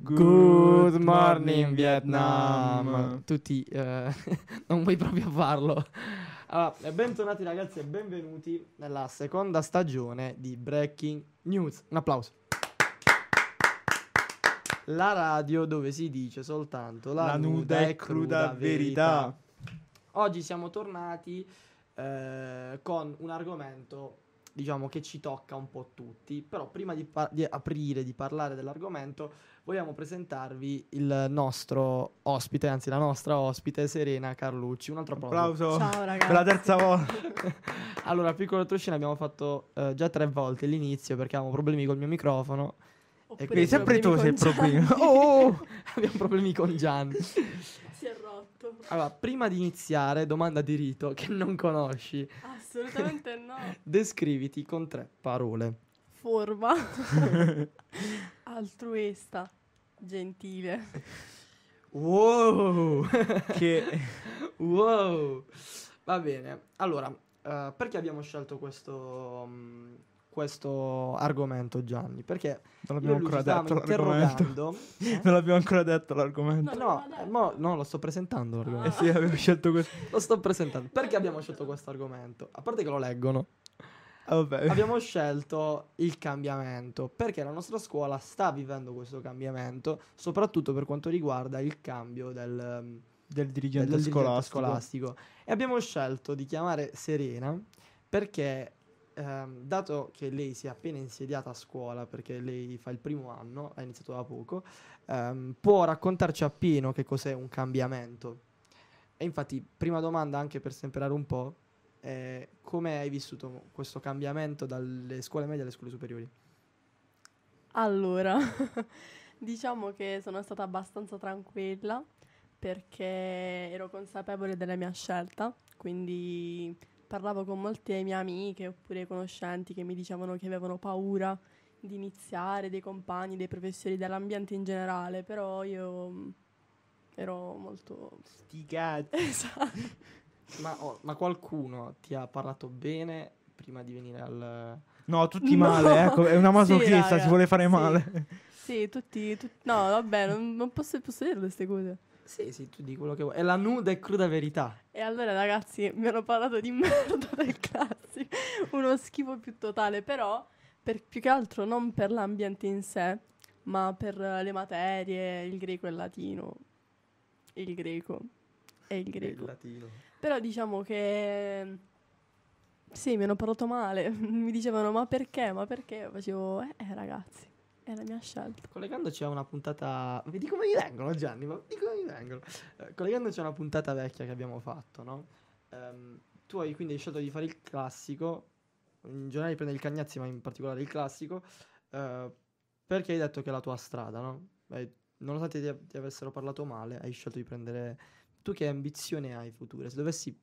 Good morning Vietnam. Tutti eh, non vuoi proprio farlo. Allora, bentornati ragazzi e benvenuti nella seconda stagione di Breaking News. Un applauso. La radio dove si dice soltanto la, la nuda, nuda e cruda, cruda verità. verità. Oggi siamo tornati eh, con un argomento diciamo che ci tocca un po' tutti, però prima di, par- di aprire, di parlare dell'argomento, vogliamo presentarvi il nostro ospite, anzi la nostra ospite, Serena Carlucci. Un altro applauso. Ciao ragazzi. Per la terza volta. allora, piccolo toscina abbiamo fatto eh, già tre volte l'inizio perché avevamo problemi col mio microfono. Oppure e quindi sempre tu sei il problema. Oh, oh, oh, abbiamo problemi con Gianni fatto? Allora, prima di iniziare, domanda di rito che non conosci. Assolutamente no. Descriviti con tre parole. Forma. Altruista. Gentile. Wow! che... wow! Va bene. Allora, uh, perché abbiamo scelto questo... Um, questo argomento, Gianni, perché non l'abbiamo ancora detto l'argomento. Eh? Non l'abbiamo ancora detto l'argomento. No, no, eh, mo, no lo sto presentando l'argomento. Ah. Eh sì, abbiamo scelto questo. lo sto presentando. Perché abbiamo scelto questo argomento? A parte che lo leggono. Oh, abbiamo scelto il cambiamento perché la nostra scuola sta vivendo questo cambiamento, soprattutto per quanto riguarda il cambio del, ehm, del, dirigente, del, del scolastico. dirigente, scolastico. E abbiamo scelto di chiamare Serena perché ehm, dato che lei si è appena insediata a scuola, perché lei fa il primo anno, ha iniziato da poco, ehm, può raccontarci appieno che cos'è un cambiamento. E infatti, prima domanda anche per stemperare un po', eh, come hai vissuto questo cambiamento dalle scuole medie alle scuole superiori? Allora, diciamo che sono stata abbastanza tranquilla perché ero consapevole della mia scelta, quindi parlavo con molte mie amiche oppure conoscenti che mi dicevano che avevano paura di iniziare, dei compagni, dei professori, dell'ambiente in generale, però io mm, ero molto... Sti esatto. Ma, oh, ma, qualcuno ti ha parlato bene prima di venire al... No, tutti no. male, ecco, è una masochista, sì, si vuole fare sì. male. Sì, tutti, tutti... No, vabbè, non, non posso, posso dire queste cose. Sì, sì, tu di quello che vuoi. È la nuda e cruda verità. E allora, ragazzi, mi hanno parlato di merda del classico. Uno schifo più totale, però, per, più che altro non per l'ambiente in sé, ma per le materie, il greco e il latino. Il greco e il greco. E Il latino. Però diciamo che... Sì, mi hanno parlato male. mi dicevano, ma perché? Ma perché? Facevo, eh, ragazzi. È la mia scelta. Collegandoci a una puntata. Vedi come mi vengono, Gianni? Ma vedi come mi vengono. Eh, collegandoci a una puntata vecchia che abbiamo fatto, no? Um, tu hai quindi scelto di fare il classico. In generale prende il Cagnazzi, ma in particolare il classico. Uh, perché hai detto che è la tua strada, no? Beh, nonostante ti, ti, avessero parlato male, hai scelto di prendere. Tu che ambizione hai future? Se dovessi.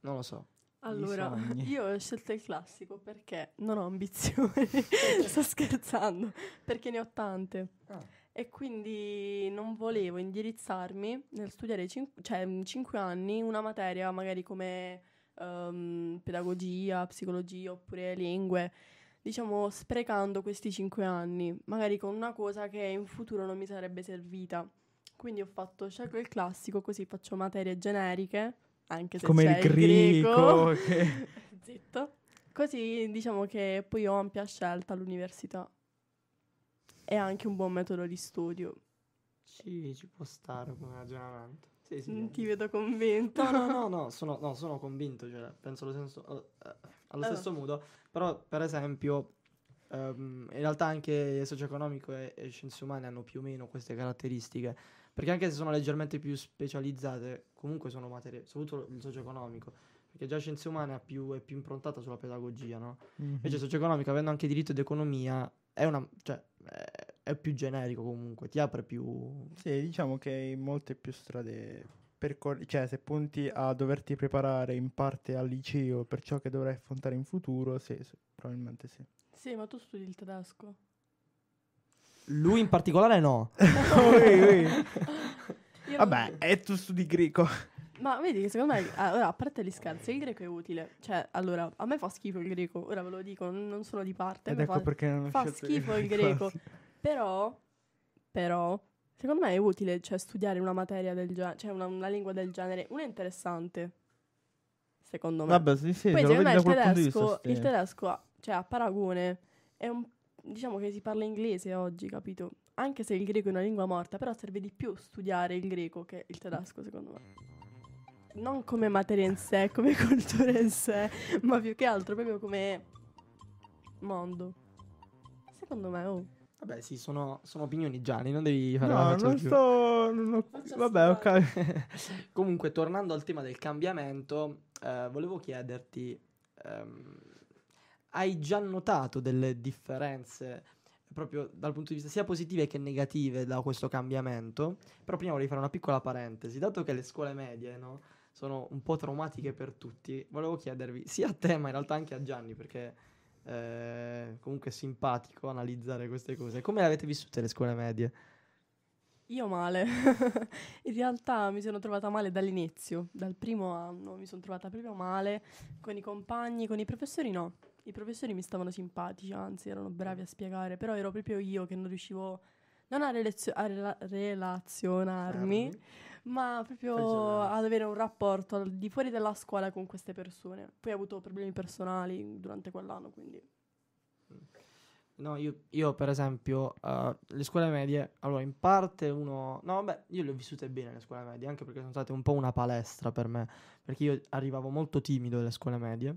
Non lo so. Allora, io ho scelto il classico perché non ho ambizioni, sto scherzando, perché ne ho tante. Ah. E quindi non volevo indirizzarmi nel studiare 5 cin- cioè, mm, anni una materia magari come um, pedagogia, psicologia oppure lingue, diciamo sprecando questi cinque anni, magari con una cosa che in futuro non mi sarebbe servita. Quindi ho fatto scelgo il classico, così faccio materie generiche anche se Come il greco. Il greco che... Zitto. Così diciamo che poi ho ampia scelta all'università. È anche un buon metodo di studio. Sì, ci può stare come ragionamento. Sì, sì, non ti vedo convinto. No, no, no, no, sono, no, sono convinto, cioè, penso eh, eh, allo, senso, uh, allo uh. stesso modo, però per esempio um, in realtà anche socioeconomico e, e scienze umane hanno più o meno queste caratteristiche perché anche se sono leggermente più specializzate, comunque sono materie, soprattutto il socio-economico. Perché già scienze umane è più, è più improntata sulla pedagogia, no? Mm-hmm. Invece socio-economico, avendo anche diritto ed economia, è una... Cioè, è, è più generico comunque, ti apre più... Sì, diciamo che hai molte più strade percorrere, cioè se punti a doverti preparare in parte al liceo per ciò che dovrai affrontare in futuro, sì, sì probabilmente sì. Sì, ma tu studi il tedesco? Lui in particolare no. ui, ui. Vabbè, è tu studi greco. Ma vedi che secondo me, allora, a parte gli scherzi, il greco è utile. Cioè, allora, a me fa schifo il greco, ora ve lo dico, non sono di parte. Ed ecco fa, perché non ho Fa schifo il greco. Però, però, secondo me è utile, cioè, studiare una materia del genere, cioè una, una, lingua del genere. Una è interessante, secondo me. Vabbè, sì, sì, Poi, secondo me il tedesco, il tedesco, cioè, a paragone, è un diciamo che si parla inglese oggi, capito? Anche se il greco è una lingua morta, però serve di più studiare il greco che il tedesco, secondo me. Non come materia in sé, come cultura in sé, ma più che altro proprio come mondo. Secondo me, oh. Vabbè, sì, sono, sono opinioni Gianni, non devi fare no, la faccia non più. sto... Non ho, vabbè, ok. Comunque, tornando al tema del cambiamento, eh, volevo chiederti... Um, hai già notato delle differenze proprio dal punto di vista sia positive che negative da questo cambiamento, però prima vorrei fare una piccola parentesi, dato che le scuole medie no, sono un po' traumatiche per tutti, volevo chiedervi sia a te ma in realtà anche a Gianni perché eh, comunque è simpatico analizzare queste cose, come le avete vissute le scuole medie? Io male, in realtà mi sono trovata male dall'inizio, dal primo anno mi sono trovata proprio male, con i compagni, con i professori no, i professori mi stavano simpatici, anzi erano bravi mm. a spiegare, però ero proprio io che non riuscivo non a, relazio- a rela- relazionarmi, Armi. ma proprio ad avere un rapporto al di fuori della scuola con queste persone. Poi ho avuto problemi personali durante quell'anno, quindi... Mm. No, io, io per esempio, uh, le scuole medie, allora in parte uno... No, vabbè, io le ho vissute bene le scuole medie, anche perché sono state un po' una palestra per me, perché io arrivavo molto timido alle scuole medie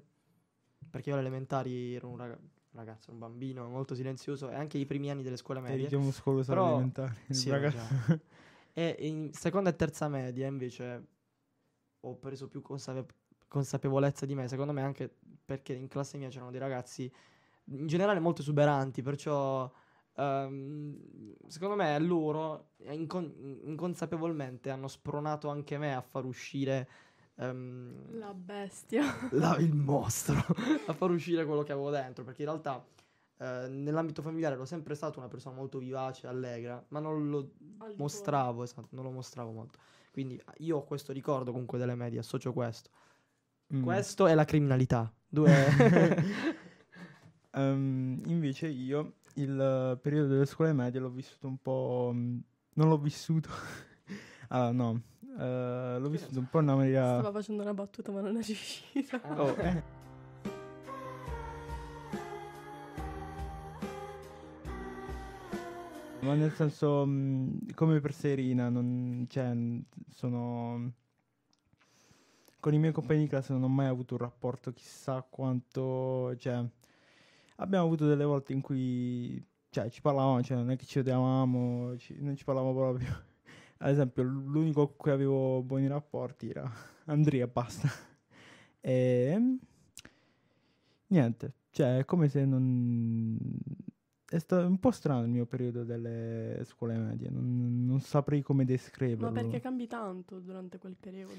perché io alle elementari ero un rag- ragazzo, un bambino molto silenzioso e anche i primi anni delle scuole medie. Eri diciamo muscoloso alle elementari, sì, e in seconda e terza media invece ho preso più consape- consapevolezza di me, secondo me anche perché in classe mia c'erano dei ragazzi in generale molto esuberanti, perciò um, secondo me loro eh, incon- inconsapevolmente hanno spronato anche me a far uscire Um, la bestia. La, il mostro. a far uscire quello che avevo dentro. Perché in realtà eh, nell'ambito familiare ero sempre stato una persona molto vivace, allegra, ma non lo Al mostravo, esatto, non lo mostravo molto. Quindi ah, io ho questo ricordo comunque delle medie, associo questo. Mm. Questo è la criminalità. Due... um, invece io il periodo delle scuole medie l'ho vissuto un po'... Mm, non l'ho vissuto... allora ah, no Uh, l'ho visto un po' in America. Stava facendo una battuta, ma non è riuscita. Oh, eh. ma nel senso, mm, come per Serena, non, cioè, sono. Con i miei compagni di classe non ho mai avuto un rapporto chissà quanto. Cioè, abbiamo avuto delle volte in cui cioè, ci parlavamo, cioè, non è che ci vedevamo, ci, non ci parlavamo proprio ad esempio l'unico con cui avevo buoni rapporti era Andrea, basta. E ehm, niente, cioè è come se non... È stato un po' strano il mio periodo delle scuole medie, non, non saprei come descriverlo. Ma perché cambi tanto durante quel periodo?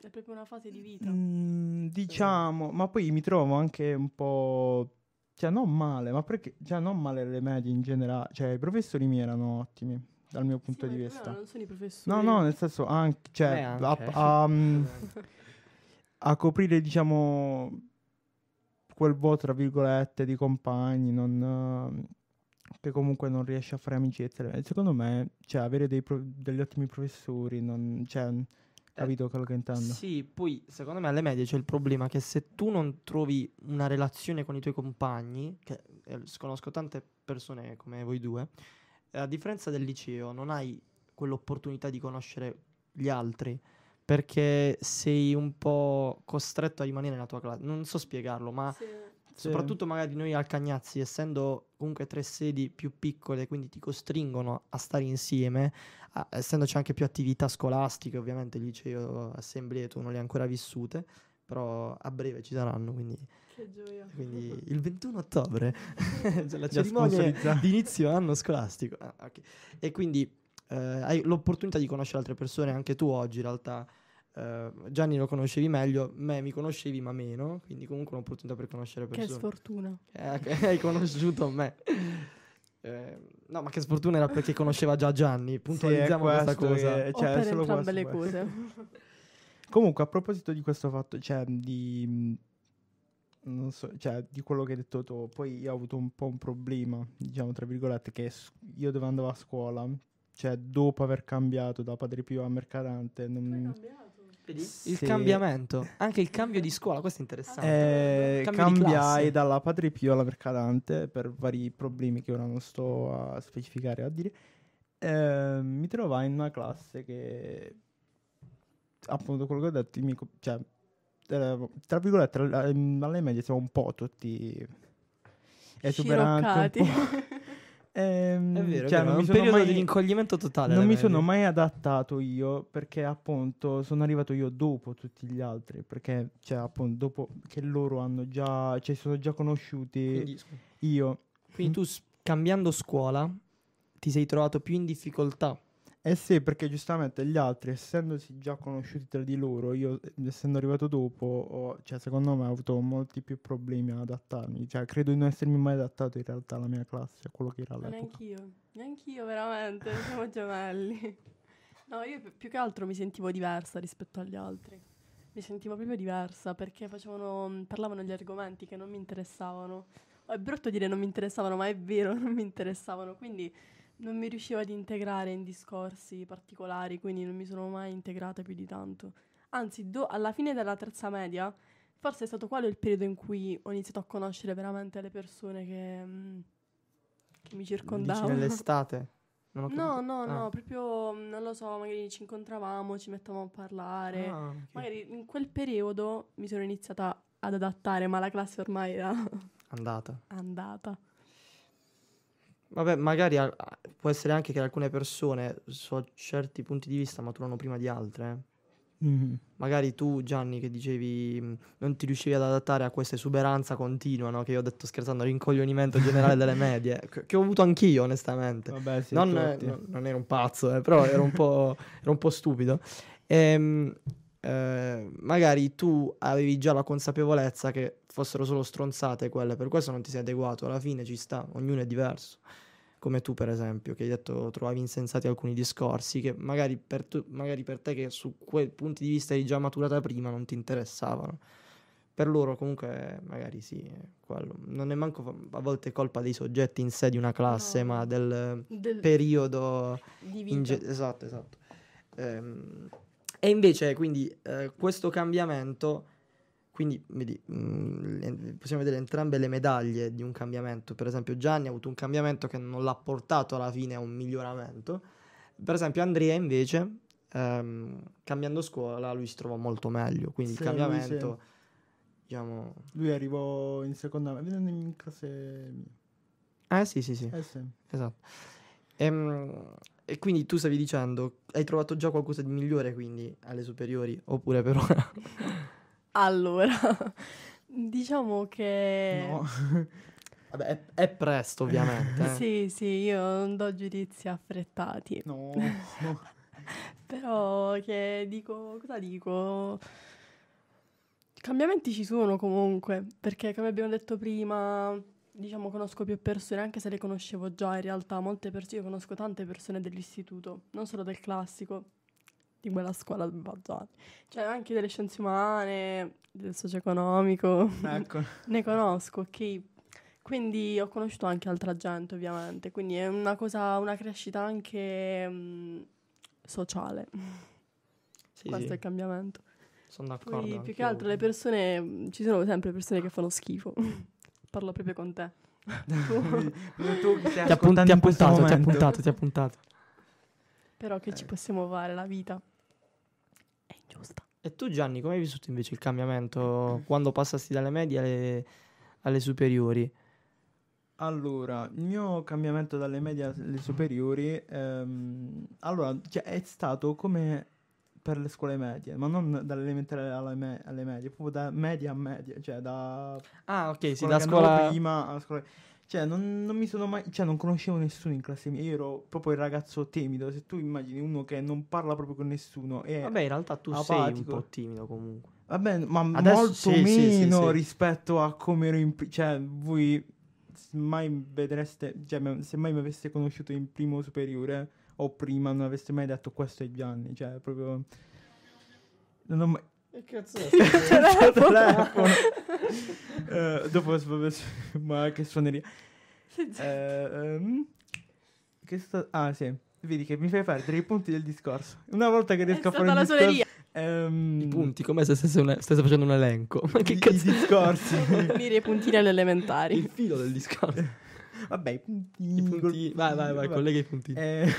È proprio una fase di vita. Mm, diciamo, sì. ma poi mi trovo anche un po'... Cioè, non male, ma perché... Cioè, non male le medie in generale. Cioè, i professori miei erano ottimi dal mio punto sì, di vista. No, non sono i professori. No, no, nel senso, anche, cioè, anche. A, a, um, a, coprire, diciamo, quel vuoto, tra virgolette, di compagni, non, che comunque non riesce a fare amicizia. Eh, secondo me, cioè, avere pro- degli ottimi professori, non, cioè, Capito quello che intendo? Sì, poi secondo me alle medie c'è il problema che se tu non trovi una relazione con i tuoi compagni, che eh, conosco tante persone come voi due, a differenza del liceo, non hai quell'opportunità di conoscere gli altri perché sei un po' costretto a rimanere nella tua classe. Non so spiegarlo, ma sì. soprattutto magari noi al Cagnazzi, essendo comunque tre sedi più piccole, quindi ti costringono a stare insieme, a, essendoci anche più attività scolastiche, ovviamente liceo, assemblee, tu non le hai ancora vissute però a breve ci saranno, quindi... Che gioia. Quindi il 21 ottobre cioè la cerimonia di inizio anno scolastico. Ah, okay. E quindi eh, hai l'opportunità di conoscere altre persone, anche tu oggi in realtà. Eh, Gianni lo conoscevi meglio, me mi conoscevi ma meno, quindi comunque un'opportunità per conoscere persone. Che sfortuna. Eh, hai conosciuto me. Eh, no, ma che sfortuna era perché conosceva già Gianni. Puntualizziamo sì, questa cosa. Che, cioè, o per entrambe questo, le cose. Comunque, a proposito di questo fatto, cioè di, mm, so, cioè, di quello che hai detto tu, poi io ho avuto un po' un problema, diciamo, tra virgolette, che io dove andavo a scuola, cioè dopo aver cambiato da Padre Pio a Mercadante, non... Il cambiamento, anche il cambio di scuola, questo è interessante. Eh, cambiai dalla Padre Pio alla Mercadante per vari problemi che ora non sto a specificare a dire. Eh, mi trovai in una classe che appunto quello che ho detto, mi, cioè, ehm, tra virgolette, alle medie siamo un po' tutti esuberanti. ehm, è vero, cioè, è vero. un periodo mai, di rincoglierimento totale. Non mi medie. sono mai adattato io perché appunto sono arrivato io dopo tutti gli altri, perché cioè appunto dopo che loro hanno già, cioè sono già conosciuti Quindi, io. Quindi mm. tu cambiando scuola ti sei trovato più in difficoltà eh sì, perché giustamente gli altri, essendosi già conosciuti tra di loro, io eh, essendo arrivato dopo, ho, cioè, secondo me ho avuto molti più problemi ad adattarmi. Cioè, credo di non essermi mai adattato in realtà alla mia classe, a quello che era all'epoca. Neanch'io, neanch'io veramente, siamo gemelli. No, io più che altro mi sentivo diversa rispetto agli altri. Mi sentivo proprio diversa perché facevano, mm, parlavano di argomenti che non mi interessavano. È brutto dire non mi interessavano, ma è vero, non mi interessavano. Quindi non mi riuscivo ad integrare in discorsi particolari, quindi non mi sono mai integrata più di tanto. Anzi, do, alla fine della terza media, forse è stato quello il periodo in cui ho iniziato a conoscere veramente le persone che, mm, che mi circondavano. Dici nell'estate? no, no, ah. no, proprio mm, non lo so, magari ci incontravamo, ci mettavamo a parlare. Ah, okay. Magari in quel periodo mi sono iniziata ad adattare, ma la classe ormai era andata. andata. Vabbè, magari a- può essere anche che alcune persone, so certi punti di vista, maturano prima di altre. eh. mh Magari tu, Gianni, che dicevi non ti riuscivi ad adattare a questa esuberanza continua, no? Che io ho detto scherzando, rincoglionimento generale delle medie, che ho avuto anch'io, onestamente. Vabbè, sì, Non, eh, non ero un pazzo, eh, però ero un po', ero un po' stupido. Ehm, Ehm, magari tu avevi già la consapevolezza che fossero solo stronzate quelle, per questo non ti sei adeguato, alla fine ci sta, ognuno è diverso. Come tu, per esempio, che hai detto trovavi insensati alcuni discorsi che magari per, tu, magari per te, che su quel punto di vista eri già maturata prima, non ti interessavano. Per loro, comunque, magari sì, quello. non è manco a volte colpa dei soggetti in sé di una classe, no. ma del, del periodo di vita. Ge- esatto, esatto. Ehm, e invece, quindi, eh, questo cambiamento, quindi vedi, mh, mm, possiamo vedere entrambe le medaglie di un cambiamento. Per esempio, Gianni ha avuto un cambiamento che non l'ha portato alla fine a un miglioramento. Per esempio, Andrea invece, ehm, cambiando scuola, lui si trova molto meglio. Quindi sì, il cambiamento, diciamo... lui arrivò in seconda, in classe mia. Eh sì, sì, sì. Eh, sì. Esatto. Ehm, e quindi tu stavi dicendo, hai trovato già qualcosa di migliore quindi alle superiori, oppure per ora? allora, diciamo che... No. Vabbè, è, è, presto ovviamente. Eh. sì, sì, io non do giudizi affrettati. No. no. però che dico, cosa dico? Cambiamenti ci sono comunque, perché come abbiamo detto prima diciamo conosco più persone, anche se le conoscevo già in realtà, molte persone, io conosco tante persone dell'istituto, non solo del classico, di quella scuola del Bazzani, cioè anche delle scienze umane, del socio-economico, ecco. ne conosco, ok? Quindi ho conosciuto anche altra gente ovviamente, quindi è una cosa, una crescita anche mh, mm, sociale. Sì, Questo sì. è il cambiamento. Sono d'accordo. Poi, più che altro le persone, ci sono sempre persone che fanno schifo. Parlo proprio con te. tu. tu ti, appun- ti ha puntato, ti ha puntato, ti ha puntato. Però che eh. ci possiamo fare, la vita è ingiusta. E tu Gianni, come hai vissuto invece il cambiamento mm. quando passasti dalle medie alle, alle superiori? Allora, il mio cambiamento dalle medie alle superiori, ehm, allora, cioè, è stato come per le scuole medie, ma non dall'elementare alle, me- alle medie, proprio da media a media, cioè da... Ah, ok, sì, da scuola... Prima alla scuola... Cioè, non, non, mi sono mai... Cioè, non conoscevo nessuno in classe mia. Io ero proprio il ragazzo timido. Se tu immagini uno che non parla proprio con nessuno e... Vabbè, in realtà tu apatico. sei un po' timido comunque. Vabbè, ma Adesso, molto sì, meno sì, sì, rispetto a come ero in... Cioè, voi mai vedreste... Cioè, se mai mi aveste conosciuto in primo superiore o oh, prima non avreste mai detto questo ai Gianni, cioè proprio... Non ho mai... Che cazzo è? Il cioè, telefono! uh, dopo, vabbè, ma che suoneria. Uh, um, che sta... Ah sì, vedi che mi fai perdere i punti del discorso. Una volta che riesco è a fare un discorso... Um, I punti, come se stesse, una, stesse facendo un elenco. Ma che I, cazzo? I discorsi. Unire i puntini alle Il filo del discorso. Vabbè, i puntini. I puntini. Vai, vai, vai, collega i puntini. Eh,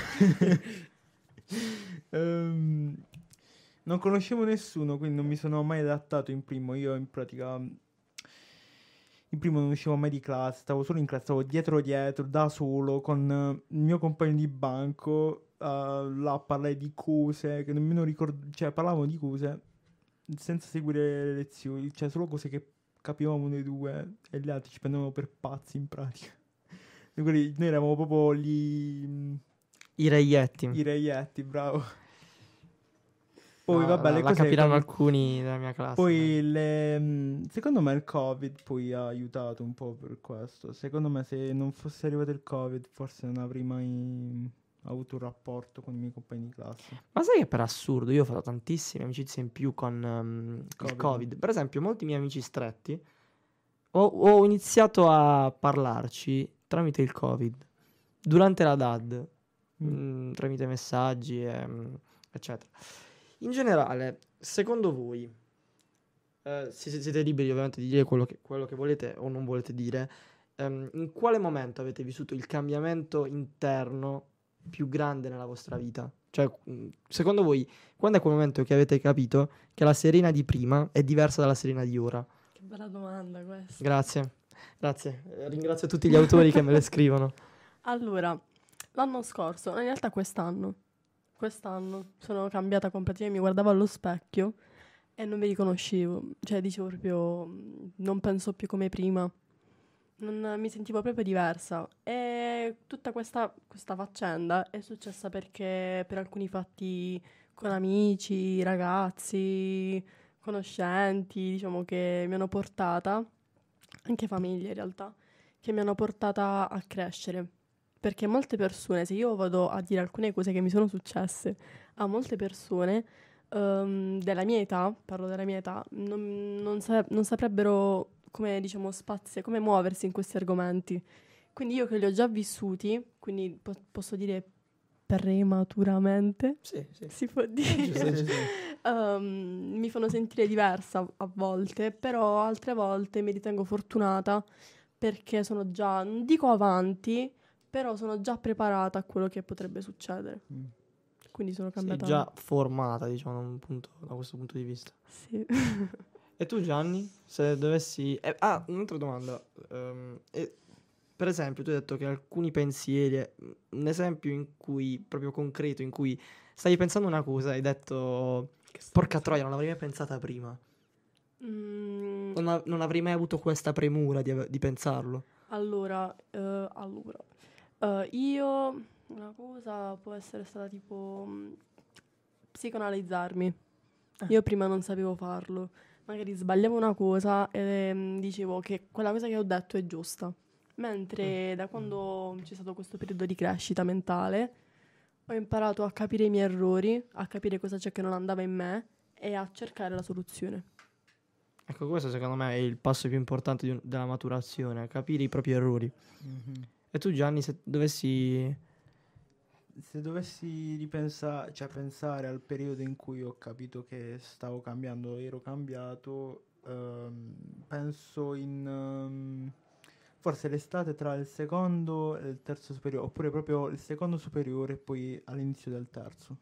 um, non conoscevo nessuno, quindi non mi sono mai adattato in primo. Io in pratica... In primo non uscivo mai di classe, stavo solo in classe, stavo dietro dietro, da solo, con il mio compagno di banco. Uh, là parlai di cose che nemmeno ricordo... Cioè, parlavo di cose senza seguire le lezioni, cioè solo cose che capivamo noi due e gli altri ci prendevano per pazzi in pratica. Noi eravamo proprio gli... I reietti. I reietti, bravo. Poi, no, vabbè, le la cose capiranno come... alcuni della mia classe. Poi, le... secondo me il Covid poi ha aiutato un po' per questo. Secondo me se non fosse arrivato il Covid forse non avrei mai avuto un rapporto con i miei compagni di classe. Ma sai che per assurdo io ho fatto tantissime amicizie in più con um, COVID. il Covid. Per esempio, molti miei amici stretti ho, ho iniziato a parlarci tramite il Covid, durante la DAD, mh, mm. mm, tramite messaggi, e, ehm, mh, eccetera. In generale, secondo voi, eh, se, se siete liberi ovviamente di dire quello che, quello che volete o non volete dire, ehm, in quale momento avete vissuto il cambiamento interno più grande nella vostra vita? Cioè, mm, secondo voi, quando è quel momento che avete capito che la Serena di prima è diversa dalla Serena di ora? Che bella domanda questa. Grazie. Grazie, eh, ringrazio tutti gli autori che me le scrivono. Allora, l'anno scorso, in realtà quest'anno, quest'anno sono cambiata completamente, mi guardavo allo specchio e non mi riconoscevo, cioè dicevo proprio mm, non penso più come prima, non, mi sentivo proprio diversa e tutta questa, questa faccenda è successa perché per alcuni fatti con amici, ragazzi, conoscenti, diciamo che mi hanno portata anche famiglia in realtà, che mi hanno portata a crescere. Perché molte persone, se io vado a dire alcune cose che mi sono successe a molte persone um, della mia età, parlo della mia età, non, non, sa- non saprebbero come, diciamo, spazio, come muoversi in questi argomenti. Quindi io che li ho già vissuti, quindi po- posso dire prematuramente, sì, sì. si può dire, giusto, sì, um, mi fanno sentire diversa a volte, però altre volte mi ritengo fortunata perché sono già, non dico avanti, però sono già preparata a quello che potrebbe succedere. Mm. Quindi sono cambiata. Sei già formata, diciamo, punto, da questo punto di vista. Sì. e tu Gianni, se dovessi... Eh, ah, un'altra domanda. Um, eh, per esempio, tu hai detto che alcuni pensieri, un esempio in cui, proprio concreto, in cui stai pensando una cosa, hai detto, porca troia, non l'avrei mai pensata prima. Mm. Non, av- non, avrei mai avuto questa premura di, av- di pensarlo. Allora, eh, allora. Uh, io una cosa può essere stata tipo mm, psicoanalizzarmi. Ah. Io prima non sapevo farlo. Magari sbagliavo una cosa e ehm, dicevo che quella cosa che ho detto è giusta. Mentre mm. da mm. quando c'è stato questo periodo di crescita mentale, ho imparato a capire i miei errori, a capire cosa c'è che non andava in me e a cercare la soluzione. Ecco, questo secondo me è il passo più importante un, della maturazione, capire i propri errori. Mm-hmm. E tu Gianni, se dovessi... Se dovessi ripensare, cioè pensare al periodo in cui ho capito che stavo cambiando, ero cambiato, um, penso in... Um, forse l'estate tra il secondo e il terzo superiore, oppure proprio il secondo superiore e poi all'inizio del terzo.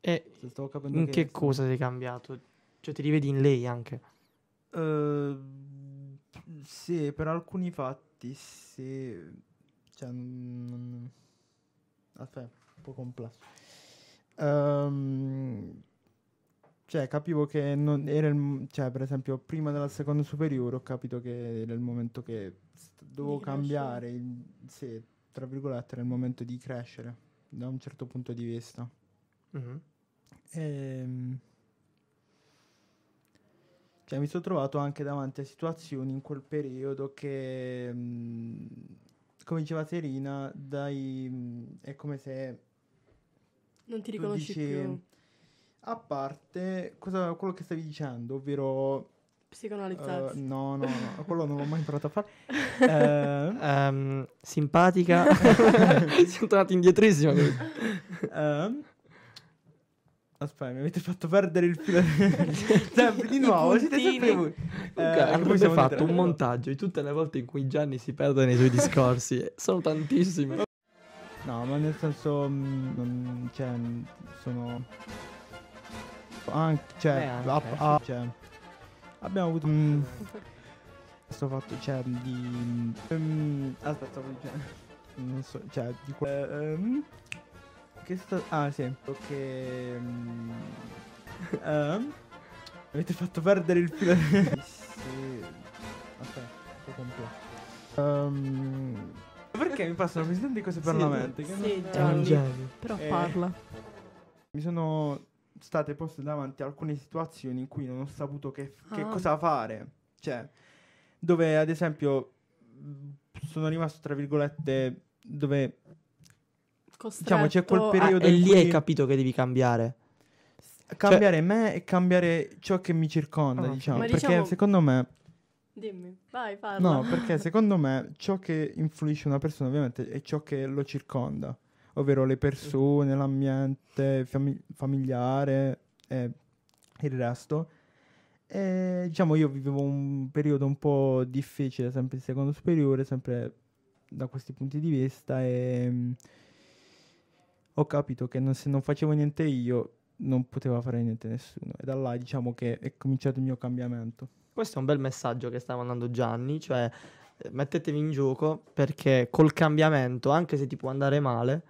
E in che, che cosa sei cambiato? Cioè ti rivedi in lei anche? Uh, sì, per alcuni fatti sì. Cioè, non... Aspetta, un po' complesso. Um, cioè, capivo che non era il, cioè, per esempio, prima della seconda superiore ho capito che era il momento che dovevo cambiare il, sì, tra virgolette nel momento di crescere da un certo punto di vista mm-hmm. e, ehm, cioè, mi sono trovato anche davanti a situazioni in quel periodo che mh, mm, come diceva Serena dai, mh, mm, è come se non ti riconosci dici, più a parte cosa, quello che stavi dicendo ovvero Psicoanalizzarsi. Uh, eh, no, no, no, quello non l'ho mai imparato a fare. uh, um, simpatica. Sono tornato indietrissimo. Uh, ehm, Aspetta, mi avete fatto perdere il filo. sempre di cioè, nuovo. Siete sempre voi. Okay, eh, avrebbe fatto un montaggio di tutte le volte in cui Gianni si perde nei suoi discorsi. sono tantissime. No, ma nel senso. Mh, mm, cioè, sono. Anche. Cioè, Beh, anche. Up, up, cioè abbiamo avuto mm, questo fatto cioè di um, aspetta cioè, non so cioè di um, che sta ah sì ok um, uh, avete fatto perdere il film sì aspetta un po' um, perché mi passano così sento cose per sì, la mente sì, che sì, non... Gianni, però eh, parla mi sono state poste davanti a alcune situazioni in cui non ho saputo che, che ah. cosa fare. Cioè, dove ad esempio sono rimasto, tra virgolette, dove... Diciamo, c'è quel periodo... Ah, e lì hai capito che devi cambiare. Cioè, cambiare cioè... me e cambiare ciò che mi circonda, ah, diciamo. Perché diciamo... secondo me... Dimmi, vai, parla. No, perché secondo me ciò che influisce una persona ovviamente è ciò che lo circonda ovvero le persone, l'ambiente fami- familiare e il resto. E, diciamo io vivevo un periodo un po' difficile, sempre in secondo superiore, sempre da questi punti di vista e mh, mm, ho capito che non, se non facevo niente io non poteva fare niente nessuno e da là diciamo che è cominciato il mio cambiamento. Questo è un bel messaggio che stava mandando Gianni, cioè eh, mettetevi in gioco perché col cambiamento, anche se ti può andare male,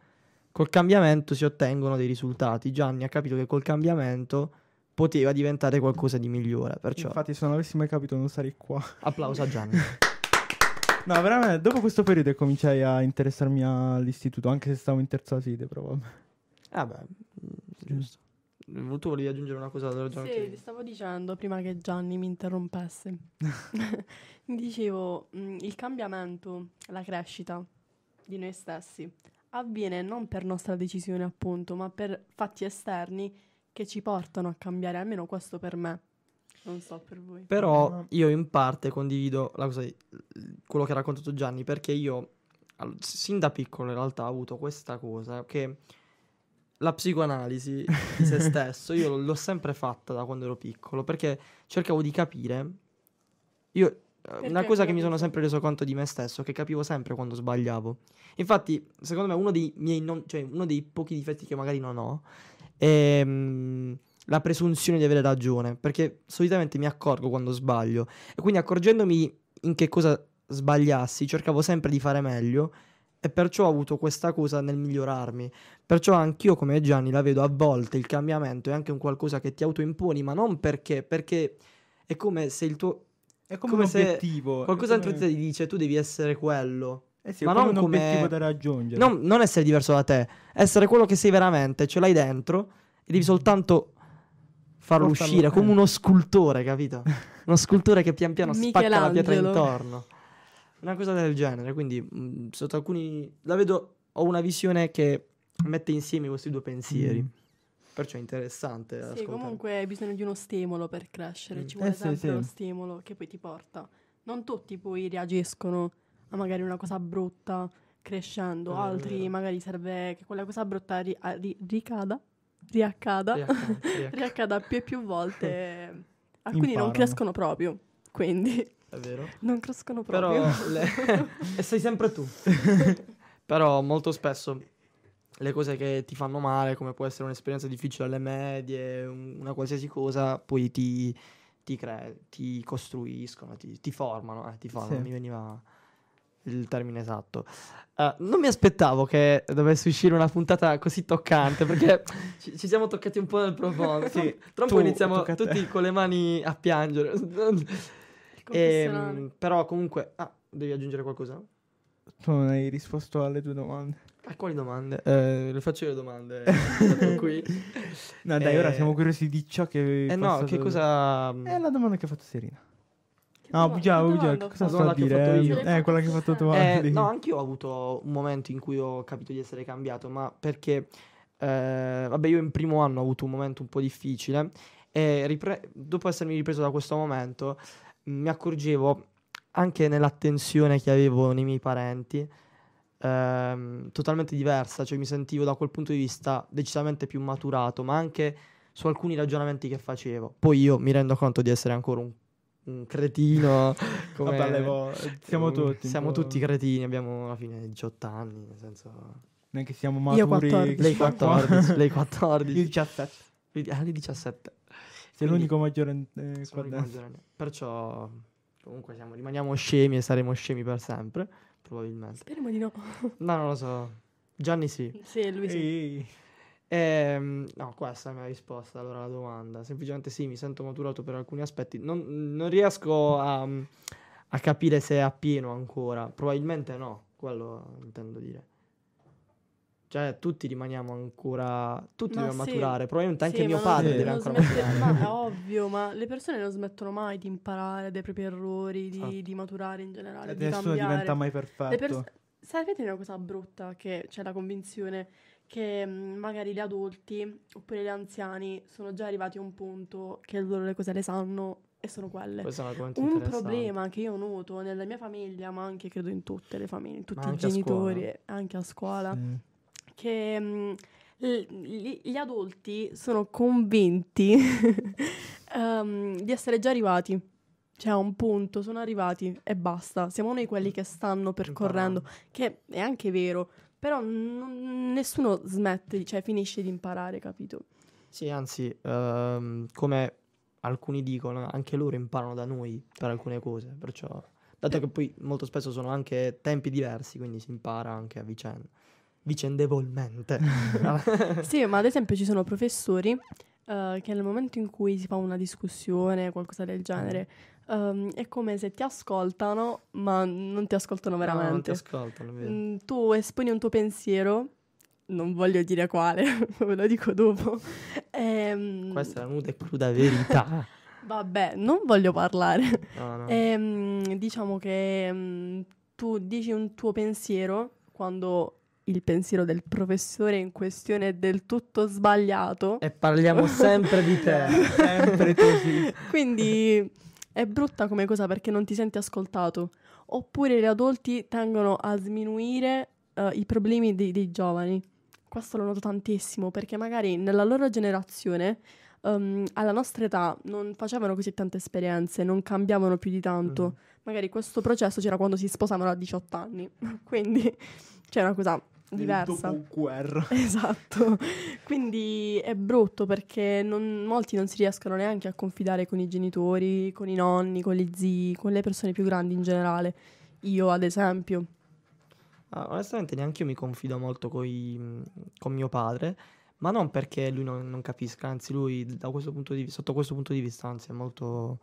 Col cambiamento si ottengono dei risultati. Gianni ha capito che col cambiamento poteva diventare qualcosa di migliore. Perciò... Infatti, se non avessi mai capito, non sarei qua. Applauso a Gianni. no, veramente, dopo questo periodo cominciai a interessarmi all'istituto, anche se stavo in terza sede, però vabbè. Ah beh, mm, giusto. Tu volevi aggiungere una cosa? Sì, che... stavo dicendo prima che Gianni mi interrompesse. Dicevo, mm, il cambiamento, la crescita di noi stessi avviene non per nostra decisione, appunto, ma per fatti esterni che ci portano a cambiare, almeno questo per me. Non so per voi. Però mm. io in parte condivido la cosa, di, quello che ha raccontato Gianni, perché io sin da piccolo in realtà ho avuto questa cosa che la psicoanalisi di se stesso io l'ho sempre fatta da quando ero piccolo, perché cercavo di capire io eh, perché una cosa che mi sono sempre reso conto di me stesso, che capivo sempre quando sbagliavo. Infatti, secondo me, uno dei, miei non, cioè, uno dei pochi difetti che magari non ho è ehm, la presunzione di avere ragione, perché solitamente mi accorgo quando sbaglio e quindi accorgendomi in che cosa sbagliassi, cercavo sempre di fare meglio e perciò ho avuto questa cosa nel migliorarmi. Perciò anch'io come Gianni la vedo a volte il cambiamento è anche un qualcosa che ti autoimponi, ma non perché, perché è come se il tuo è come, come un obiettivo. Qualcosa dentro come... te ti dice tu devi essere quello. Eh sì, ma non un come... obiettivo da raggiungere. Non, non, essere diverso da te, essere quello che sei veramente, ce l'hai dentro e devi mm. soltanto farlo Portalo uscire come uno scultore, capito? uno scultore che pian piano spacca la pietra intorno. Una cosa del genere, quindi mh, mm, sotto alcuni la vedo ho una visione che mette insieme questi due pensieri. Mm. Perciò è interessante. Sì, ascoltare. comunque hai bisogno di uno stimolo per crescere, mm. ci eh vuole eh, sempre sì, sì. uno stimolo che poi ti porta. Non tutti poi reagiscono a magari una cosa brutta crescendo, eh, altri magari serve che quella cosa brutta ri- ri- ricada, riaccada, riaccada, riaccada più e più volte. Alcuni Imparano. non crescono proprio, quindi... È vero. Non crescono proprio. Però le... e sei sempre tu. Però molto spesso le cose che ti fanno male, come può essere un'esperienza difficile alle medie, una qualsiasi cosa, poi ti, ti, cre- ti costruiscono, ti, ti formano, eh, ti formano, sì. mi veniva il termine esatto. Uh, non mi aspettavo che dovesse uscire una puntata così toccante perché ci, ci, siamo toccati un po' nel profondo. sì, troppo iniziamo tutti con le mani a piangere. Ehm, e, però comunque... Ah, devi aggiungere qualcosa? Tu non hai risposto alle due domande. A quali domande? Eh, le faccio le domande. qui. No, dai, eh, ora siamo curiosi di ciò che. Eh, no, che cosa. È eh, la domanda che ha fatto Serena. No, già, oh, già, cosa sto a dire? Eh? eh, quella che hai fatto tu. Eh, no, anche io ho avuto un momento in cui ho capito di essere cambiato, ma perché... Eh, vabbè, io in primo anno ho avuto un momento un po' difficile e ripre- dopo essermi ripreso da questo momento mi accorgevo anche nell'attenzione che avevo nei miei parenti ehm, totalmente diversa, cioè mi sentivo da quel punto di vista decisamente più maturato, ma anche su alcuni ragionamenti che facevo. Poi io mi rendo conto di essere ancora un, un cretino. come Vabbè, boh, siamo tutti. Siamo tutti cretini, abbiamo alla fine 18 anni, nel senso... Neanche siamo maturi. Io 14. Lei 14, lei 14. 17. Ah, 17. Sei Quindi, l'unico maggiore eh, Perciò comunque siamo, rimaniamo scemi e saremo scemi per sempre probabilmente. Speriamo di no. no, non lo so. Gianni sì. Sì, lui sì. Ehi. Eh, no, questa è la mia risposta allora alla domanda. Semplicemente sì, mi sento maturato per alcuni aspetti. Non, non riesco a, a, capire se è appieno ancora. Probabilmente no, quello intendo dire. Cioè, tutti rimaniamo ancora. Tutti ma dobbiamo sì. maturare. Probabilmente anche sì, mio padre deve ancora smette, maturare. Ma è ovvio, ma le persone non smettono mai di imparare dai propri errori, di, ah. di maturare in generale. E di nessuno cambiare. diventa mai perfetto. Pers- sapete una cosa brutta che c'è la convinzione che mm, magari gli adulti oppure gli anziani sono già arrivati a un punto che loro le cose le sanno e sono quelle. Un problema che io noto nella mia famiglia, ma anche credo in tutte le famiglie, in tutti i genitori, anche a scuola, sì che mh, mm, gli adulti sono convinti um, di essere già arrivati. Cioè, a un punto sono arrivati e basta. Siamo noi quelli che stanno percorrendo, Imparando. che è anche vero, però n- nessuno smette, cioè finisce di imparare, capito? Sì, anzi, um, come alcuni dicono, anche loro imparano da noi per alcune cose, perciò dato eh. che poi molto spesso sono anche tempi diversi, quindi si impara anche a vicenda vicendevolmente. sì, ma ad esempio ci sono professori uh, che nel momento in cui si fa una discussione, qualcosa del genere, um, è come se ti ascoltano, ma non ti ascoltano veramente. No, non ti ascoltano, mm, tu esponi un tuo pensiero non voglio dire quale, ve lo dico dopo. Ehm... Questa è la nuda e cruda verità. Vabbè, non voglio parlare. No, no. Ehm, diciamo che mh, mm, tu dici un tuo pensiero quando il pensiero del professore in questione è del tutto sbagliato. E parliamo sempre di te, sempre così. Quindi è brutta come cosa perché non ti senti ascoltato. Oppure gli adulti tengono a sminuire uh, i problemi dei, dei, giovani. Questo lo noto tantissimo perché magari nella loro generazione, um, alla nostra età, non facevano così tante esperienze, non cambiavano più di tanto. Mm. Magari questo processo c'era quando si sposavano a 18 anni. Quindi c'è una cosa diversa. Dopo Esatto. Quindi è brutto perché non, molti non si riescono neanche a confidare con i genitori, con i nonni, con gli zii, con le persone più grandi in generale. Io, ad esempio. Ah, onestamente, neanche io mi confido molto coi, con mio padre. Ma non perché lui non, non capisca, anzi, lui questo di, sotto questo punto di vista, anzi, è molto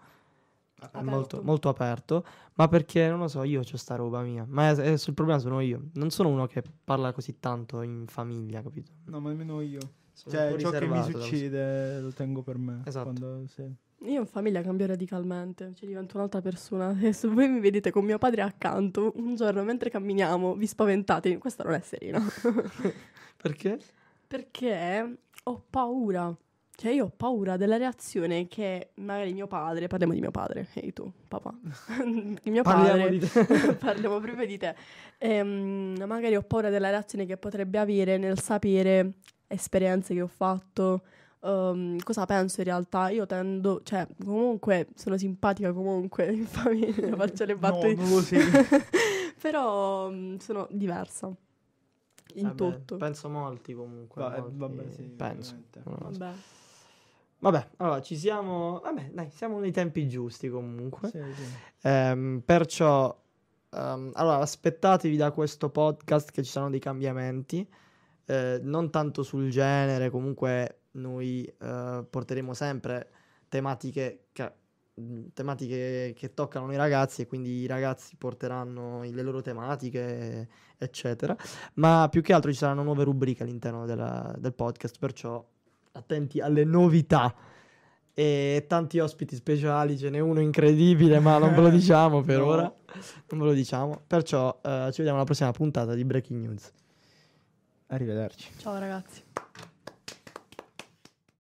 aperto. Molto, molto, aperto, ma perché non lo so, io ho sta roba mia, ma è, è, sul problema sono io, non sono uno che parla così tanto in famiglia, capito? No, ma nemmeno io. Sono cioè, ciò che mi succede lo tengo per me. Esatto. Quando, sì. Io in famiglia cambio radicalmente, cioè divento un'altra persona. E se voi mi vedete con mio padre accanto, un giorno mentre camminiamo, vi spaventate, questa non è serena. perché? Perché ho paura. Cioè, io ho paura della reazione che magari mio padre, parliamo di mio padre, ehi hey, tu, papà, Il mio parliamo padre, di parliamo proprio di te, ehm, magari ho paura della reazione che potrebbe avere nel sapere esperienze che ho fatto, um, cosa penso in realtà, io tendo, cioè, comunque, sono simpatica comunque in famiglia, faccio le battute. No, non lo Però um, sono diversa in eh tutto. Beh, penso molti comunque. Va, molti, vabbè, sì, penso. Vabbè. Vabbè, allora ci siamo. Vabbè, dai, siamo nei tempi giusti comunque. Sì, sì. Um, perciò, um, allora, aspettatevi da questo podcast che ci saranno dei cambiamenti. Uh, non tanto sul genere, comunque, noi uh, porteremo sempre tematiche che, mm, tematiche che toccano i ragazzi e quindi i ragazzi porteranno le loro tematiche, eccetera. Ma più che altro ci saranno nuove rubriche all'interno della, del podcast, perciò attenti alle novità e tanti ospiti speciali, ce n'è uno incredibile, ma non ve lo diciamo per no. ora. Non ve lo diciamo. Perciò uh, ci vediamo alla prossima puntata di Breaking News. Arrivederci. Ciao ragazzi.